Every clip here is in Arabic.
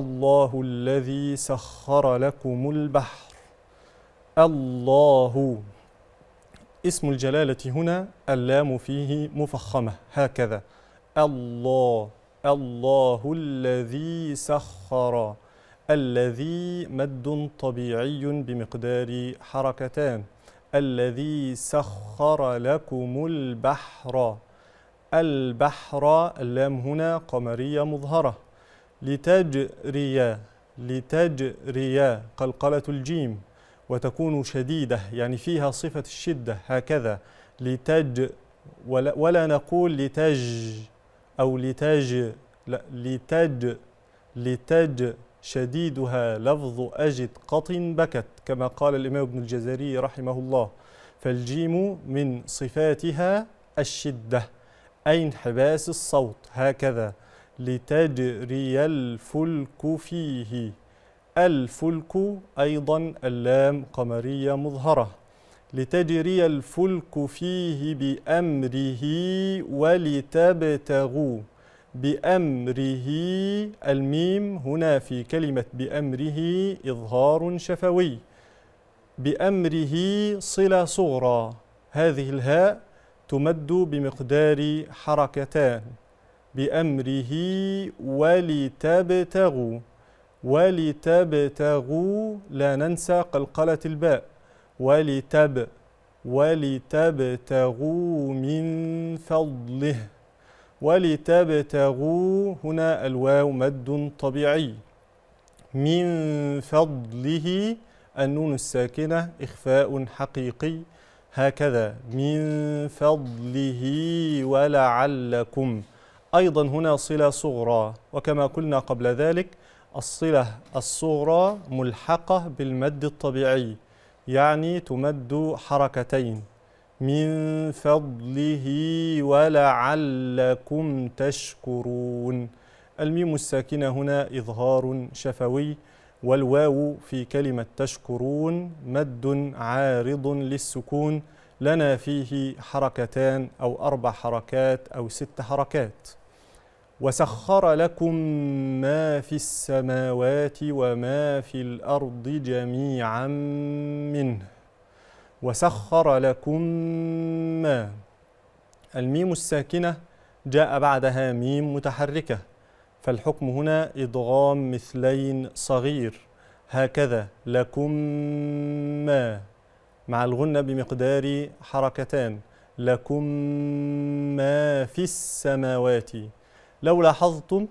الله الذي سخر لكم البحر الله اسم الجلالة هنا اللام فيه مفخمة هكذا الله الله الذي سخر الذي مد طبيعي بمقدار حركتان الذي سخر لكم البحر البحر اللام هنا قمرية مظهرة لتجري لتجري قلقلة الجيم وتكون شديدة يعني فيها صفة الشدة هكذا لتج ولا, ولا نقول لتج أو لتج لا لتج لتج شديدها لفظ أجد قط بكت كما قال الإمام ابن الجزري رحمه الله فالجيم من صفاتها الشدة أي انحباس الصوت هكذا لتجري الفلك فيه الفلك أيضا اللام قمرية مظهرة لتجري الفلك فيه بأمره ولتبتغوا بأمره الميم هنا في كلمة بأمره إظهار شفوي بأمره صلة صغرى هذه الهاء تمد بمقدار حركتان بأمره ولتبتغوا ولتبتغوا لا ننسى قلقلة الباء ولتب ولتبتغوا من فضله ولتبتغوا هنا الواو مد طبيعي من فضله النون الساكنة إخفاء حقيقي هكذا من فضله ولعلكم أيضا هنا صلة صغرى وكما قلنا قبل ذلك الصلة الصغرى ملحقة بالمد الطبيعي يعني تمد حركتين من فضله ولعلكم تشكرون الميم الساكنة هنا إظهار شفوي والواو في كلمة تشكرون مد عارض للسكون لنا فيه حركتان أو أربع حركات أو ست حركات وسخر لكم ما في السماوات وما في الارض جميعا منه وسخر لكم ما الميم الساكنه جاء بعدها ميم متحركه فالحكم هنا إضغام مثلين صغير هكذا لكم ما مع الغنه بمقدار حركتان لكم ما في السماوات لو لاحظتم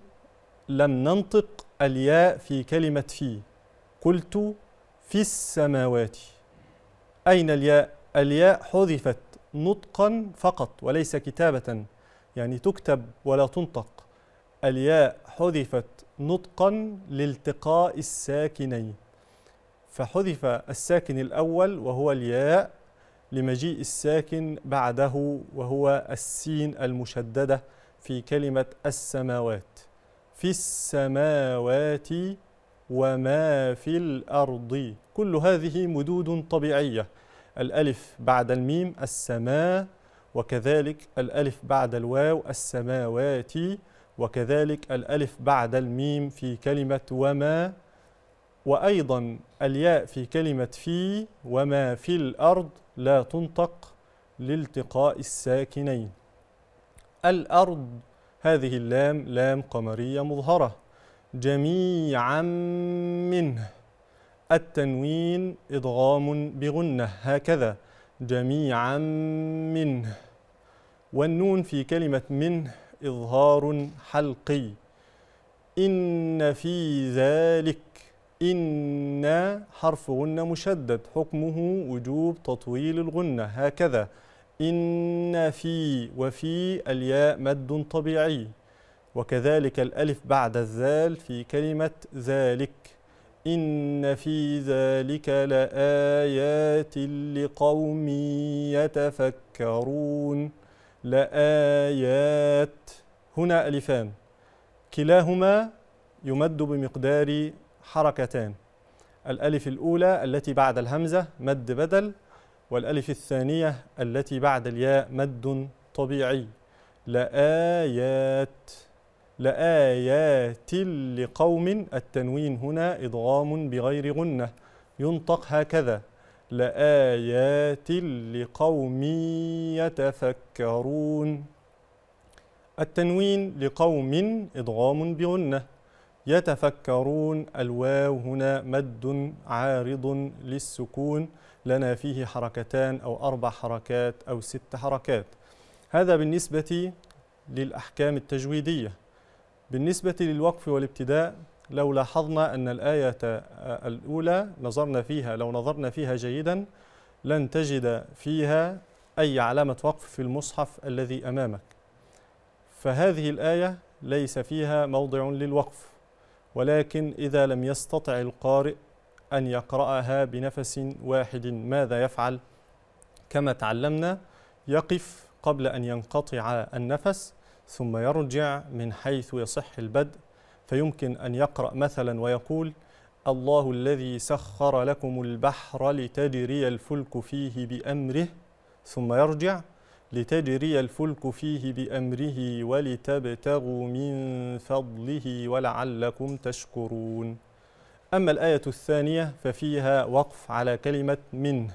لم ننطق الياء في كلمة في قلت في السماوات أين الياء؟ الياء حذفت نطقا فقط وليس كتابة يعني تكتب ولا تنطق الياء حذفت نطقا لالتقاء الساكنين فحذف الساكن الأول وهو الياء لمجيء الساكن بعده وهو السين المشددة في كلمة السماوات في السماوات وما في الأرض كل هذه مدود طبيعية الألف بعد الميم السماء وكذلك الألف بعد الواو السماوات وكذلك الألف بعد الميم في كلمة وما وأيضا الياء في كلمة في وما في الأرض لا تنطق لالتقاء الساكنين الأرض هذه اللام لام قمرية مظهرة جميعا منه التنوين إضغام بغنة هكذا جميعا منه والنون في كلمة منه إظهار حلقي إن في ذلك إن حرف غنة مشدد حكمه وجوب تطويل الغنة هكذا إن في وفي الياء مد طبيعي وكذلك الألف بعد الذال في كلمة ذلك إن في ذلك لآيات لقوم يتفكرون لآيات هنا ألفان كلاهما يمد بمقدار حركتان الألف الأولى التي بعد الهمزة مد بدل والألف الثانية التي بعد الياء مد طبيعي لآيات لآيات لقوم التنوين هنا إضغام بغير غنة ينطق هكذا لآيات لقوم يتفكرون التنوين لقوم إضغام بغنة يتفكرون الواو هنا مد عارض للسكون لنا فيه حركتان أو أربع حركات أو ست حركات هذا بالنسبة للأحكام التجويدية بالنسبة للوقف والابتداء لو لاحظنا أن الآية الأولى نظرنا فيها لو نظرنا فيها جيدا لن تجد فيها أي علامة وقف في المصحف الذي أمامك فهذه الآية ليس فيها موضع للوقف ولكن إذا لم يستطع القارئ أن يقرأها بنفس واحد ماذا يفعل؟ كما تعلمنا يقف قبل أن ينقطع النفس ثم يرجع من حيث يصح البدء فيمكن أن يقرأ مثلا ويقول الله الذي سخر لكم البحر لتجري الفلك فيه بأمره ثم يرجع لتجري الفلك فيه بأمره ولتبتغوا من فضله ولعلكم تشكرون أما الآية الثانية ففيها وقف على كلمة منه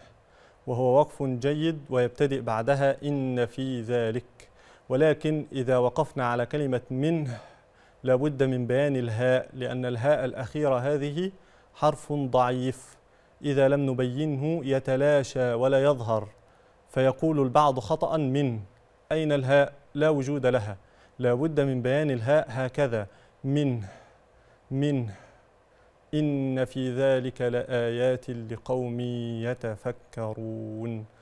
وهو وقف جيد ويبتدئ بعدها إن في ذلك ولكن إذا وقفنا على كلمة منه لابد من بيان الهاء لأن الهاء الأخيرة هذه حرف ضعيف إذا لم نبينه يتلاشى ولا يظهر فيقول البعض خطأ من أين الهاء لا وجود لها لابد من بيان الهاء هكذا منه منه إن في ذلك لآيات لقوم يتفكرون